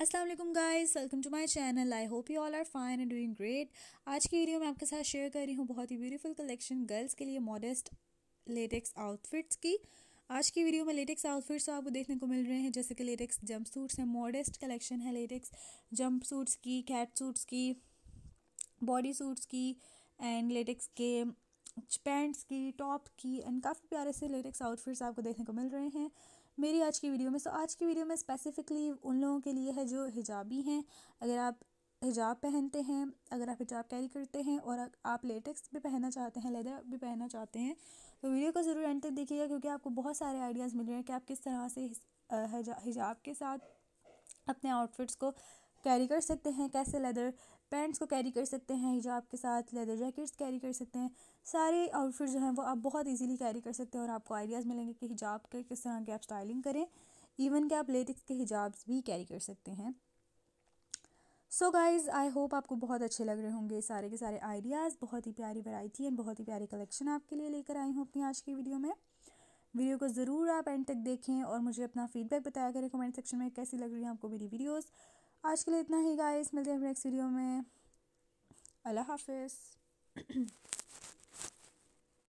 Aslam guys welcome to my channel I hope you all are fine and doing great आज की video में आपके साथ शेयर कर रही हूँ बहुत ही ब्यूटीफुल कलेक्शन गर्ल्स के लिए मॉडस्ट लेटेक्स आउटफिट्स की आज की वीडियो में लेटेक्स आउटफिट्स तो आपको देखने को मिल रहे हैं जैसे कि लेटेक्स जंप सूट्स हैं मॉडस्ट कलेक्शन है लेटेक्स जंप सूट्स की कैट सूट्स की बॉडी सूट्स की एंड लेटेक्स के पैंट्स की टॉप की एंड काफ़ी प्यारे से लेटेक्स आउटफिट्स आपको देखने को मिल रहे हैं मेरी आज की वीडियो में सो so, आज की वीडियो में स्पेसिफिकली उन लोगों के लिए है जो हिजाबी हैं अगर आप हिजाब पहनते हैं अगर आप हिजाब कैरी करते हैं और आप लेटेक्स भी पहनना चाहते हैं लेदर भी पहनना चाहते हैं तो वीडियो को ज़रूर एंड तक देखिएगा क्योंकि आपको बहुत सारे आइडियाज़ मिल रहे हैं कि आप किस तरह से हिजाब के साथ अपने आउटफिट्स को कैरी कर सकते हैं कैसे लेदर पैंट्स को कैरी कर सकते हैं हिजाब के साथ लेदर जैकेट्स कैरी कर सकते हैं सारे आउटफिट जो हैं वो आप बहुत इजीली कैरी कर सकते हैं और आपको आइडियाज़ मिलेंगे कि हिजाब के किस तरह के आप स्टाइलिंग करें इवन कि आप लेटेक्स के हिजाब्स भी कैरी कर सकते हैं सो गाइज़ आई होप आपको बहुत अच्छे लग रहे होंगे सारे के सारे आइडियाज़ बहुत ही प्यारी वैरायटी एंड बहुत ही प्यारी कलेक्शन आपके लिए लेकर आई हूँ अपनी आज की वीडियो में वीडियो को ज़रूर आप एंड तक देखें और मुझे अपना फीडबैक बताया करें कमेंट सेक्शन में कैसी लग रही है आपको मेरी वीडियोज़ आज के लिए इतना ही गाइस मिलते हैं नेक्स्ट वीडियो में अल्लाह हाफिज़